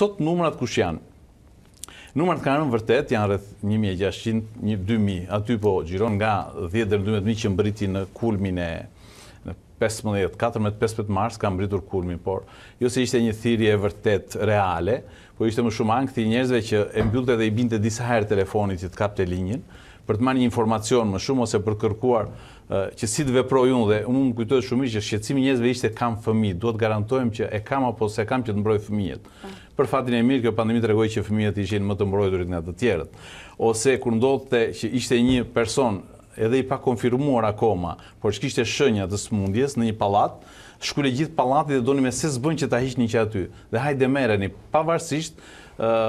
sot numrat kush janë? Numrat kanë vërtet, janë rrëth 1.600, 1.200, aty po gjiron nga 10 12.000 që mbriti në kulmin e 15, 14, 15 mars ka mbritur kurmi, por jo se ishte një thirje e vërtet reale, po ishte më shumë anë këti njerëzve që e mbyllte dhe i binte disa herë telefonit që të kapte linjën, për të marrë një informacion më shumë ose për kërkuar që si të veproj unë dhe unë më kujtojë shumë që shqecimi njëzve ishte kam fëmijë, duhet garantojmë që e kam apo se kam që të mbroj fëmijët. Po. Për fatin e mirë, kjo pandemi të regoj që fëmijët ishin më të mbrojturit nga të tjerët. Ose kur ndodhë të që ishte një person edhe i pa konfirmuar akoma, por që kishte shënja të smundjes në një palat, shkule gjithë palatit dhe do një me se zbën që ta hishtë një që aty. Dhe hajde mere pavarësisht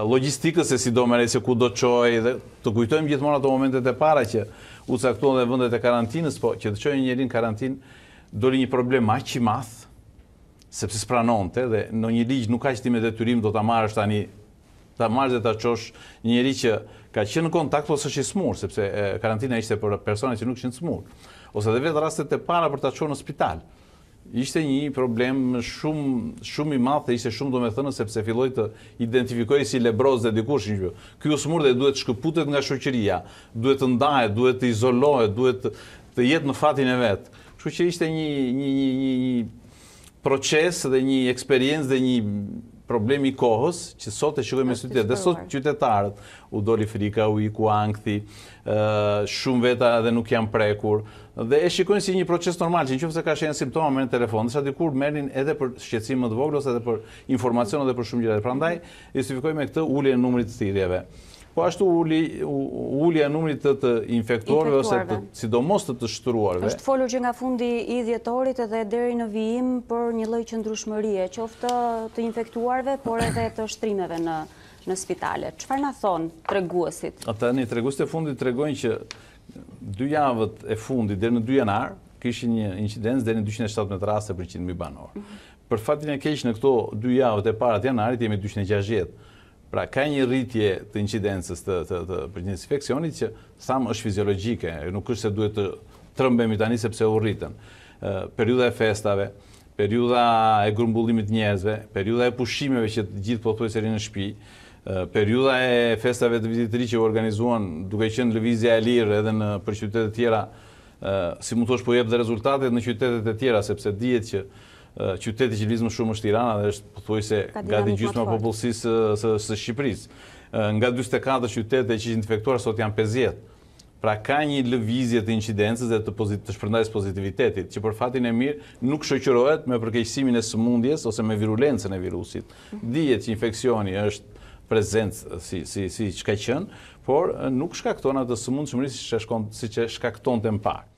logistikës e si do mere se ku do qoj, dhe të kujtojmë gjithë mora të momentet e para që u të dhe vëndet e karantinës, po që të qoj një njërin karantinë, do një problem ma që i math, sepse s'pranonte dhe në një ligjë nuk ka që ti me detyrim do të amarë është ta marrë dhe ta qosh njëri që ka qenë në kontakt ose që i smurë, sepse karantina ishte për personet që nuk qenë smurë, ose dhe vetë rastet e para për ta qohë në spital. Ishte një problem shumë i madhë dhe ishte shumë do me thënë, sepse filloj të identifikoj si lebroz dhe dikush një Kjo smurë dhe duhet shkëputet nga shoqëria, duhet të ndajet, duhet të izolohet, duhet të jetë në fatin e vetë. Shku që ishte një proces dhe një eksperiencë dhe një problemi i kohës, që sot e shikojme sytje, dhe sot qytetarët, u doli frika, u iku angthi, shumë veta dhe nuk janë prekur, dhe e shikojnë si një proces normal, që në qëfëse ka shenë simptoma me në telefon, dhe sa dikur merin edhe për shqecim më të voglës, edhe për informacion, edhe për shumë gjëra. prandaj, justifikojme këtë ullje në numërit të thirrjeve. Po ashtu ullja numrit të të infektuarve, ose të sidomos të të shtruarve. është folur që nga fundi i djetorit edhe deri në vijim për një loj që ndrushmërie, që të infektuarve, por edhe të shtrimeve në në spitale. Qëfar në thonë të reguësit? Ata një të reguësit e fundit të reguën që dy javët e fundit dhe në dy janar, kështë një incidencë dhe në 217 raste për 100.000 banorë. Mhm. Për fatin e kështë në këto dy javët e parat janarit, jemi 260 Pra, ka një rritje të incidencës të, të, të infekcionit që samë është fiziologike, nuk është se duhet të trëmbemi tani sepse u rritën. Periuda e festave, periuda e grumbullimit njerëzve, periuda e pushimeve që gjithë po të në shpi, periuda e festave të vizitëri që organizuan duke në lëvizja e lirë edhe në për qytetet tjera, si mund të është po jebë dhe rezultatet në qytetet e tjera, sepse dhjetë që qyteti që lizë më shumë është Tirana dhe është pëthuaj se nga të gjysma popullësisë së Shqipërisë. Nga 24 qytete që të infektuar, sot janë 50. Pra ka një lëvizje të incidencës dhe të shpërndajës pozitivitetit, që për fatin e mirë nuk shëqërohet me përkeqësimin e sëmundjes ose me virulencën e virusit. Dijet që infekcioni është prezencë si ka qënë, por nuk shkakton atë sëmundë shumërisë si që shkakton të mpakë.